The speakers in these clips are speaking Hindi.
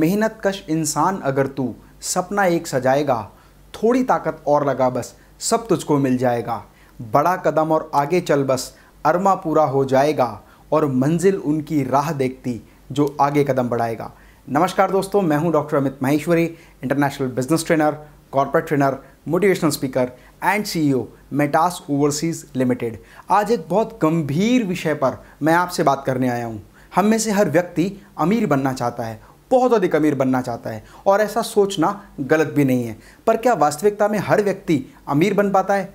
मेहनत कश इंसान अगर तू सपना एक सजाएगा थोड़ी ताकत और लगा बस सब तुझको मिल जाएगा बड़ा कदम और आगे चल बस अरमा पूरा हो जाएगा और मंजिल उनकी राह देखती जो आगे कदम बढ़ाएगा नमस्कार दोस्तों मैं हूं doctor Amit Maheshwari international business trainer corporate trainer motivational speaker and CEO Metas overseas limited आज एक बहुत गंभीर विषय पर मैं आपसे बात करने आया हूँ हम में से हर व्यक्ति अमीर बनना चाहता है बहुत अधिक अमीर बनना चाहता है और ऐसा सोचना गलत भी नहीं है पर क्या वास्तविकता में हर व्यक्ति अमीर बन पाता है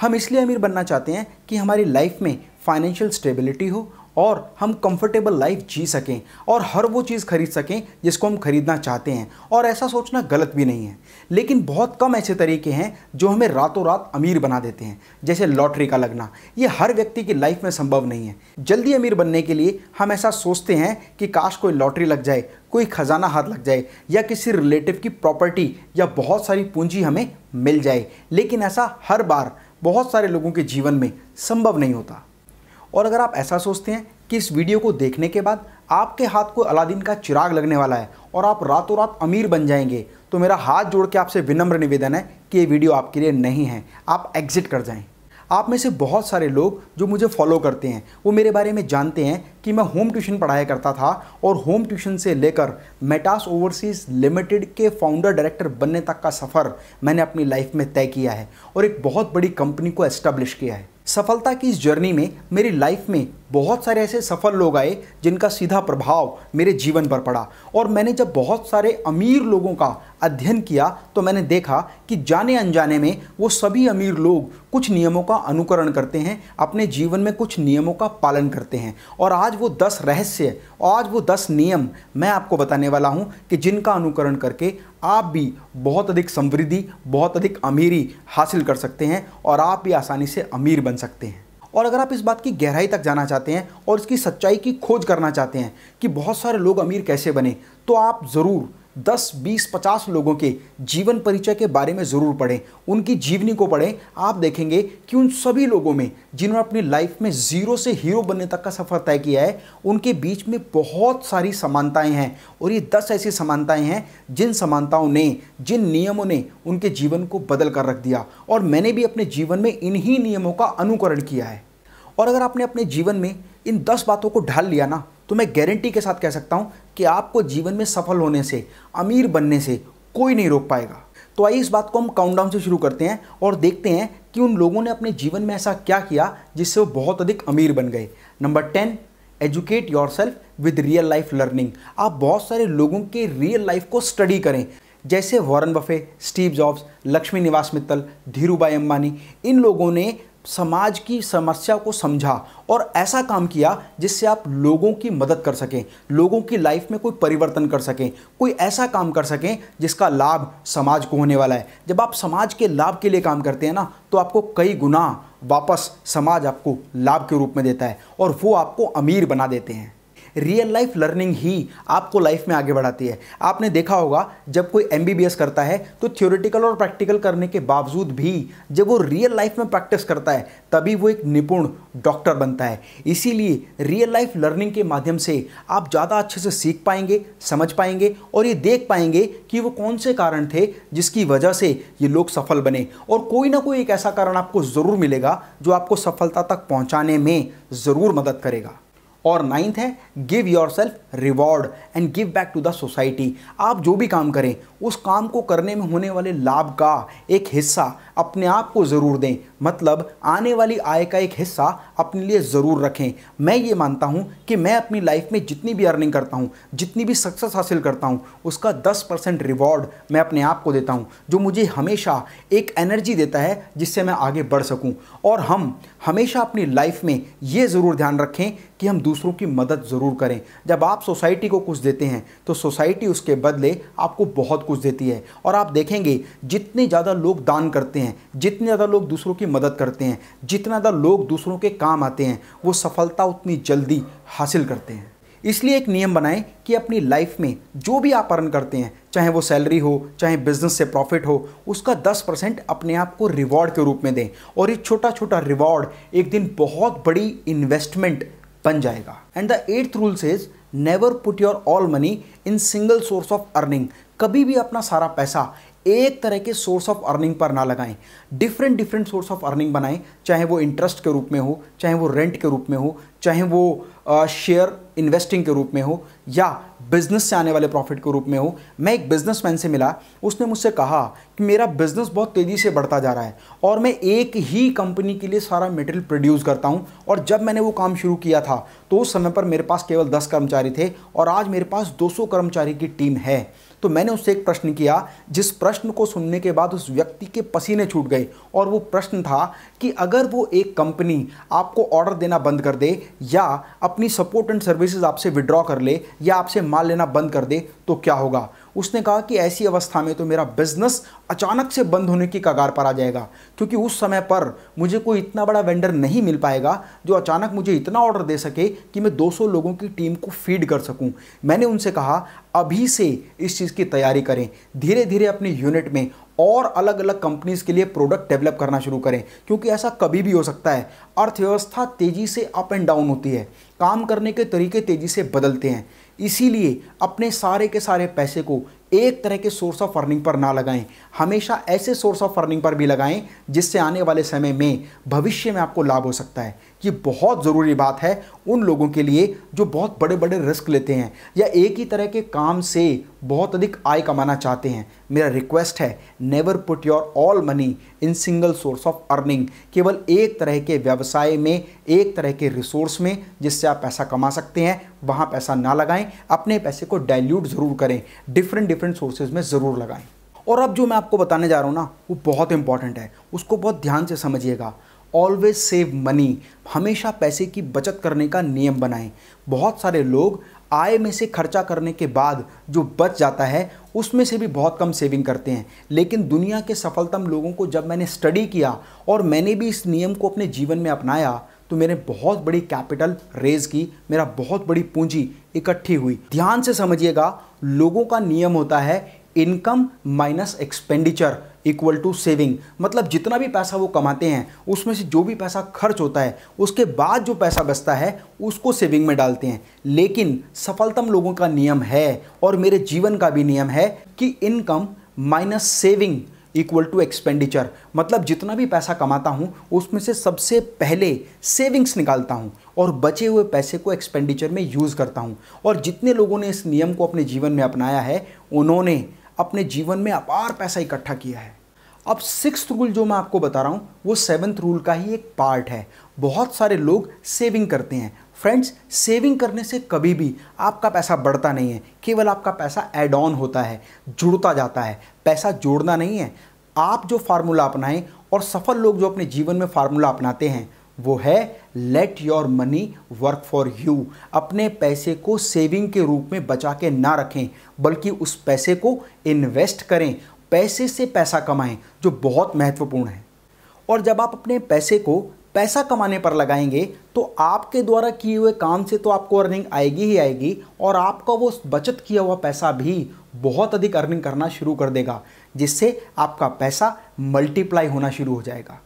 हम इसलिए अमीर बनना चाहते हैं कि हमारी लाइफ में फाइनेंशियल स्टेबिलिटी हो और हम कंफर्टेबल लाइफ जी सकें और हर वो चीज़ खरीद सकें जिसको हम खरीदना चाहते हैं और ऐसा सोचना गलत भी नहीं है लेकिन बहुत कम ऐसे तरीके हैं जो हमें रातों रात अमीर बना देते हैं जैसे लॉटरी का लगना ये हर व्यक्ति की लाइफ में संभव नहीं है जल्दी अमीर बनने के लिए हम ऐसा सोचते हैं कि काश कोई लॉटरी लग जाए कोई ख़जाना हाथ लग जाए या किसी रिलेटिव की प्रॉपर्टी या बहुत सारी पूंजी हमें मिल जाए लेकिन ऐसा हर बार बहुत सारे लोगों के जीवन में संभव नहीं होता और अगर आप ऐसा सोचते हैं कि इस वीडियो को देखने के बाद आपके हाथ को अलादीन का चिराग लगने वाला है और आप रातों रात अमीर बन जाएंगे तो मेरा हाथ जोड़ के आपसे विनम्र निवेदन है कि ये वीडियो आपके लिए नहीं है आप एग्जिट कर जाएं आप में से बहुत सारे लोग जो मुझे फॉलो करते हैं वो मेरे बारे में जानते हैं कि मैं होम ट्यूशन पढ़ाया करता था और होम ट्यूशन से लेकर मेटास ओवरसीज लिमिटेड के फाउंडर डायरेक्टर बनने तक का सफ़र मैंने अपनी लाइफ में तय किया है और एक बहुत बड़ी कंपनी को एस्टेब्लिश किया है सफलता की इस जर्नी में मेरी लाइफ में बहुत सारे ऐसे सफल लोग आए जिनका सीधा प्रभाव मेरे जीवन पर पड़ा और मैंने जब बहुत सारे अमीर लोगों का अध्ययन किया तो मैंने देखा कि जाने अनजाने में वो सभी अमीर लोग कुछ नियमों का अनुकरण करते हैं अपने जीवन में कुछ नियमों का पालन करते हैं और आज आज वो दस रहस्य आज वो दस नियम मैं आपको बताने वाला हूँ कि जिनका अनुकरण करके आप भी बहुत अधिक समृद्धि बहुत अधिक अमीरी हासिल कर सकते हैं और आप भी आसानी से अमीर बन सकते हैं और अगर आप इस बात की गहराई तक जाना चाहते हैं और इसकी सच्चाई की खोज करना चाहते हैं कि बहुत सारे लोग अमीर कैसे बने तो आप ज़रूर दस बीस पचास लोगों के जीवन परिचय के बारे में ज़रूर पढ़ें उनकी जीवनी को पढ़ें आप देखेंगे कि उन सभी लोगों में जिन्होंने अपनी लाइफ में ज़ीरो से हीरो बनने तक का सफ़र तय किया है उनके बीच में बहुत सारी समानताएं हैं और ये दस ऐसी समानताएं हैं जिन समानताओं ने जिन नियमों ने उनके जीवन को बदल कर रख दिया और मैंने भी अपने जीवन में इन्हीं नियमों का अनुकरण किया है और अगर आपने अपने जीवन में इन दस बातों को ढाल लिया ना तो मैं गारंटी के साथ कह सकता हूँ कि आपको जीवन में सफल होने से अमीर बनने से कोई नहीं रोक पाएगा तो आइए इस बात को हम काउंटडाउन से शुरू करते हैं और देखते हैं कि उन लोगों ने अपने जीवन में ऐसा क्या किया जिससे वो बहुत अधिक अमीर बन गए number ten educate yourself with real life learning आप बहुत सारे लोगों के रियल लाइफ को स्टडी करें जैसे Warren Buffett Steve Jobs Lakshmi Niwas Mittal Dhirubhai Ambani इन लोगों ने समाज की समस्या को समझा और ऐसा काम किया जिससे आप लोगों की मदद कर सकें लोगों की लाइफ में कोई परिवर्तन कर सकें कोई ऐसा काम कर सकें जिसका लाभ समाज को होने वाला है जब आप समाज के लाभ के लिए काम करते हैं ना तो आपको कई गुना वापस समाज आपको लाभ के रूप में देता है और वो आपको अमीर बना देते हैं रियल लाइफ लर्निंग ही आपको लाइफ में आगे बढ़ाती है आपने देखा होगा जब कोई एम करता है तो थ्योरेटिकल और प्रैक्टिकल करने के बावजूद भी जब वो रियल लाइफ में प्रैक्टिस करता है तभी वो एक निपुण डॉक्टर बनता है इसीलिए रियल लाइफ लर्निंग के माध्यम से आप ज़्यादा अच्छे से सीख पाएंगे समझ पाएंगे और ये देख पाएंगे कि वो कौन से कारण थे जिसकी वजह से ये लोग सफल बने और कोई ना कोई एक ऐसा कारण आपको ज़रूर मिलेगा जो आपको सफलता तक पहुँचाने में ज़रूर मदद करेगा और नाइन्थ है give yourself reward and give back to the society आप जो भी काम करें उस काम को करने में होने वाले लाभ का एक हिस्सा अपने आप को ज़रूर दें मतलब आने वाली आय का एक हिस्सा अपने लिए ज़रूर रखें मैं ये मानता हूँ कि मैं अपनी लाइफ में जितनी भी अर्निंग करता हूँ जितनी भी सक्सेस हासिल करता हूँ उसका 10 परसेंट रिवॉर्ड मैं अपने आप को देता हूँ जो मुझे हमेशा एक एनर्जी देता है जिससे मैं आगे बढ़ सकूँ और हम हमेशा अपनी लाइफ में ये ज़रूर ध्यान रखें कि हम दूसरों की मदद ज़रूर करें जब आप सोसाइटी को कुछ देते हैं तो सोसाइटी उसके बदले आपको बहुत कुछ देती है और आप देखेंगे जितने ज़्यादा लोग दान करते हैं जितने ज़्यादा लोग दूसरों की मदद करते हैं जितना ज़्यादा लोग दूसरों के काम आते हैं वो सफलता उतनी जल्दी हासिल करते हैं इसलिए एक नियम बनाएं कि अपनी लाइफ में जो भी आप अर्न करते हैं चाहे वो सैलरी हो चाहे बिजनेस से प्रॉफिट हो उसका 10 परसेंट अपने आप को रिवॉर्ड के रूप में दें और ये छोटा छोटा रिवॉर्ड एक दिन बहुत बड़ी इन्वेस्टमेंट बन जाएगा and the eighth rule is never put your all money in single source of earning कभी भी अपना सारा पैसा एक तरह के सोर्स ऑफ अर्निंग पर ना लगाएं different different source of earning बनाएं चाहे वो इंटरेस्ट के रूप में हो चाहे वो रेंट के रूप में हो चाहे वो शेयर इन्वेस्टिंग के रूप में हो या बिजनेस से आने वाले प्रॉफिट के रूप में हो मैं एक बिजनेसमैन से मिला उसने मुझसे कहा कि मेरा बिजनेस बहुत तेज़ी से बढ़ता जा रहा है और मैं एक ही कंपनी के लिए सारा मटेरियल प्रोड्यूस करता हूँ और जब मैंने वो काम शुरू किया था तो उस समय पर मेरे पास केवल दस कर्मचारी थे और आज मेरे पास दो कर्मचारी की टीम है तो मैंने उससे एक प्रश्न किया जिस प्रश्न को सुनने के बाद उस व्यक्ति के पसीने छूट गए और वो प्रश्न था कि अगर वो एक कंपनी आपको ऑर्डर देना बंद कर दे या अपनी सपोर्ट एंड सर्विसेज आपसे विड्रॉ कर ले या आपसे माल लेना बंद कर दे तो क्या होगा उसने कहा कि ऐसी अवस्था में तो मेरा बिजनेस अचानक से बंद होने की कगार पर आ जाएगा क्योंकि उस समय पर मुझे कोई इतना बड़ा वेंडर नहीं मिल पाएगा जो अचानक मुझे इतना ऑर्डर दे सके कि मैं 200 लोगों की टीम को फीड कर सकूं मैंने उनसे कहा अभी से इस चीज़ की तैयारी करें धीरे धीरे अपनी यूनिट में और अलग अलग कंपनीज के लिए प्रोडक्ट डेवलप करना शुरू करें क्योंकि ऐसा कभी भी हो सकता है अर्थव्यवस्था तेजी से अप एंड डाउन होती है काम करने के तरीके तेजी से बदलते हैं इसीलिए अपने सारे के सारे पैसे को एक तरह के सोर्स ऑफ अर्निंग पर ना लगाएं हमेशा ऐसे सोर्स ऑफ अर्निंग पर भी लगाएं जिससे आने वाले समय में भविष्य में आपको लाभ हो सकता है ये बहुत ज़रूरी बात है उन लोगों के लिए जो बहुत बड़े बड़े रिस्क लेते हैं या एक ही तरह के काम से बहुत अधिक आय कमाना चाहते हैं मेरा रिक्वेस्ट है never put your all money in single source of earning केवल एक तरह के व्यवसाय में एक तरह के रिसोर्स में जिससे आप पैसा कमा सकते हैं वहाँ पैसा ना लगाएं अपने पैसे को डायल्यूट ज़रूर करें डिफरेंट डिफरेंट सोर्सेज में ज़रूर लगाएं और अब जो मैं आपको बताने जा रहा हूँ ना वो बहुत इंपॉर्टेंट है उसको बहुत ध्यान से समझिएगा ऑलवेज सेव मनी हमेशा पैसे की बचत करने का नियम बनाएं बहुत सारे लोग आय में से खर्चा करने के बाद जो बच जाता है उसमें से भी बहुत कम सेविंग करते हैं लेकिन दुनिया के सफलतम लोगों को जब मैंने स्टडी किया और मैंने भी इस नियम को अपने जीवन में अपनाया तो मैंने बहुत बड़ी कैपिटल रेज की मेरा बहुत बड़ी पूंजी इकट्ठी हुई ध्यान से समझिएगा लोगों का नियम होता है income minus expenditure equal to saving मतलब जितना भी पैसा वो कमाते हैं उसमें से जो भी पैसा खर्च होता है उसके बाद जो पैसा बचता है उसको सेविंग में डालते हैं लेकिन सफलतम लोगों का नियम है और मेरे जीवन का भी नियम है कि income minus saving equal to expenditure मतलब जितना भी पैसा कमाता हूँ उसमें से सबसे पहले सेविंग्स निकालता हूँ और बचे हुए पैसे को एक्सपेंडिचर में यूज़ करता हूँ और जितने लोगों ने इस नियम को अपने जीवन में अपनाया है उन्होंने अपने जीवन में अपार पैसा इकट्ठा किया है अब सिक्स रूल जो मैं आपको बता रहा हूँ वो सेवन्थ रूल का ही एक पार्ट है बहुत सारे लोग सेविंग करते हैं फ्रेंड्स सेविंग करने से कभी भी आपका पैसा बढ़ता नहीं है केवल आपका पैसा एड ऑन होता है जुड़ता जाता है पैसा जोड़ना नहीं है आप जो फार्मूला अपनाएं और सफल लोग जो अपने जीवन में फार्मूला अपनाते हैं वो है let your money work for you अपने पैसे को सेविंग के रूप में बचा के ना रखें बल्कि उस पैसे को इन्वेस्ट करें पैसे से पैसा कमाएं जो बहुत महत्वपूर्ण है और जब आप अपने पैसे को पैसा कमाने पर लगाएंगे तो आपके द्वारा किए हुए काम से तो आपको अर्निंग आएगी ही आएगी और आपका वो बचत किया हुआ पैसा भी बहुत अधिक अर्निंग करना शुरू कर देगा जिससे आपका पैसा मल्टीप्लाई होना शुरू हो जाएगा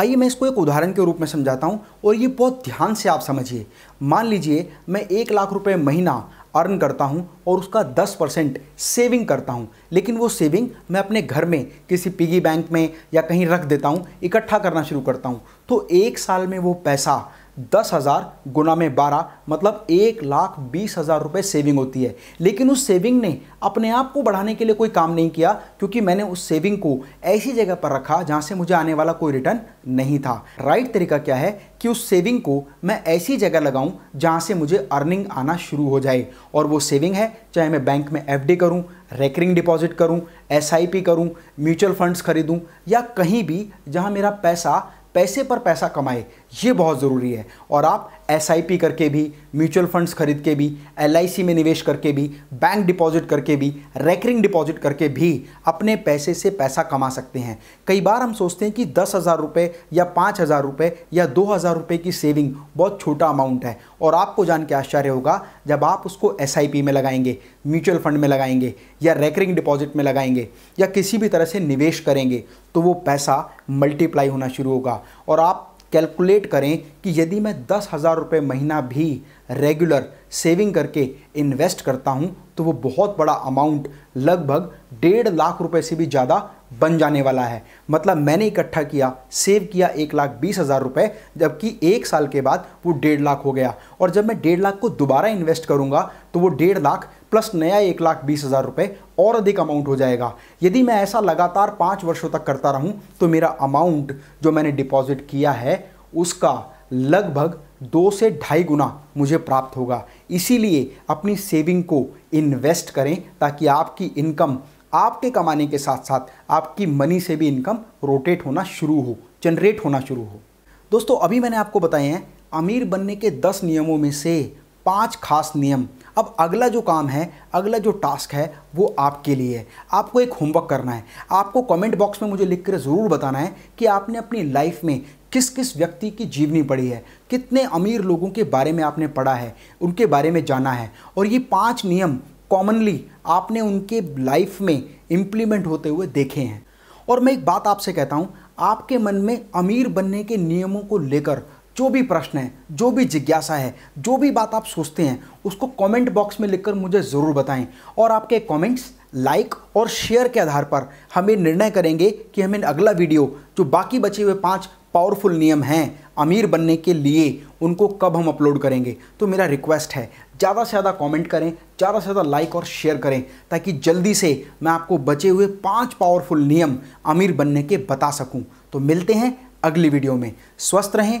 आइए मैं इसको एक उदाहरण के रूप में समझाता हूँ और ये बहुत ध्यान से आप समझिए मान लीजिए मैं एक लाख रुपये महीना अर्न करता हूँ और उसका दस परसेंट सेविंग करता हूँ लेकिन वो सेविंग मैं अपने घर में किसी पिगी बैंक में या कहीं रख देता हूँ इकट्ठा करना शुरू करता हूँ तो एक साल में वो पैसा दस हज़ार गुना में बारह मतलब एक लाख बीस हज़ार रुपये सेविंग होती है लेकिन उस सेविंग ने अपने आप को बढ़ाने के लिए कोई काम नहीं किया क्योंकि मैंने उस सेविंग को ऐसी जगह पर रखा जहाँ से मुझे आने वाला कोई रिटर्न नहीं था राइट तरीका क्या है कि उस सेविंग को मैं ऐसी जगह लगाऊं जहाँ से मुझे अर्निंग आना शुरू हो जाए और वो सेविंग है चाहे मैं बैंक में एफ डी करूँ रेकरिंग डिपॉजिट करूँ एस आई पी करूँ म्यूचुअल फंड्स खरीदूँ या कहीं भी जहाँ मेरा पैसा पैसे पर पैसा कमाए ये बहुत ज़रूरी है और आप एस करके भी म्यूचुअल फंड्स खरीद के भी एल में निवेश करके भी बैंक डिपॉजिट करके भी रेकरिंग डिपॉजिट करके भी अपने पैसे से पैसा कमा सकते हैं कई बार हम सोचते हैं कि दस हज़ार रुपये या पाँच हज़ार रुपये या दो हज़ार रुपये की सेविंग बहुत छोटा अमाउंट है और आपको जान के आश्चर्य होगा जब आप उसको एस में लगाएंगे म्यूचुअल फंड में लगाएंगे या रेकरिंग डिपॉजिट में लगाएंगे या किसी भी तरह से निवेश करेंगे तो वो पैसा मल्टीप्लाई होना शुरू होगा और आप कैलकुलेट करें कि यदि मैं दस हज़ार रुपये महीना भी रेगुलर सेविंग करके इन्वेस्ट करता हूं तो वो बहुत बड़ा अमाउंट लगभग डेढ़ लाख रुपए से भी ज़्यादा बन जाने वाला है मतलब मैंने इकट्ठा किया सेव किया एक लाख बीस हज़ार रुपये जबकि एक साल के बाद वो डेढ़ लाख हो गया और जब मैं डेढ़ लाख को दोबारा इन्वेस्ट करूँगा तो वो डेढ़ लाख प्लस नया एक लाख बीस हज़ार रुपये और अधिक अमाउंट हो जाएगा यदि मैं ऐसा लगातार पाँच वर्षों तक करता रहूँ तो मेरा अमाउंट जो मैंने डिपॉजिट किया है उसका लगभग दो से ढाई गुना मुझे प्राप्त होगा इसीलिए अपनी सेविंग को इन्वेस्ट करें ताकि आपकी इनकम आपके कमाने के साथ साथ आपकी मनी से भी इनकम रोटेट होना शुरू हो जनरेट होना शुरू हो दोस्तों अभी मैंने आपको बताए हैं अमीर बनने के दस नियमों में से पाँच खास नियम अब अगला जो काम है अगला जो टास्क है वो आपके लिए है आपको एक होमवर्क करना है आपको कमेंट बॉक्स में मुझे लिख कर ज़रूर बताना है कि आपने अपनी लाइफ में किस किस व्यक्ति की जीवनी पढ़ी है कितने अमीर लोगों के बारे में आपने पढ़ा है उनके बारे में जाना है और ये पाँच नियम कॉमनली आपने उनके लाइफ में इम्प्लीमेंट होते हुए देखे हैं और मैं एक बात आपसे कहता हूँ आपके मन में अमीर बनने के नियमों को लेकर जो भी प्रश्न है जो भी जिज्ञासा है जो भी बात आप सोचते हैं उसको कमेंट बॉक्स में लिखकर मुझे ज़रूर बताएं और आपके कमेंट्स लाइक और शेयर के आधार पर हम ये निर्णय करेंगे कि हमें अगला वीडियो जो बाकी बचे हुए पाँच पावरफुल नियम हैं अमीर बनने के लिए उनको कब हम अपलोड करेंगे तो मेरा रिक्वेस्ट है ज़्यादा से ज़्यादा कमेंट करें ज़्यादा से ज़्यादा लाइक और शेयर करें ताकि जल्दी से मैं आपको बचे हुए पाँच पावरफुल नियम अमीर बनने के बता सकूं तो मिलते हैं अगली वीडियो में स्वस्थ रहें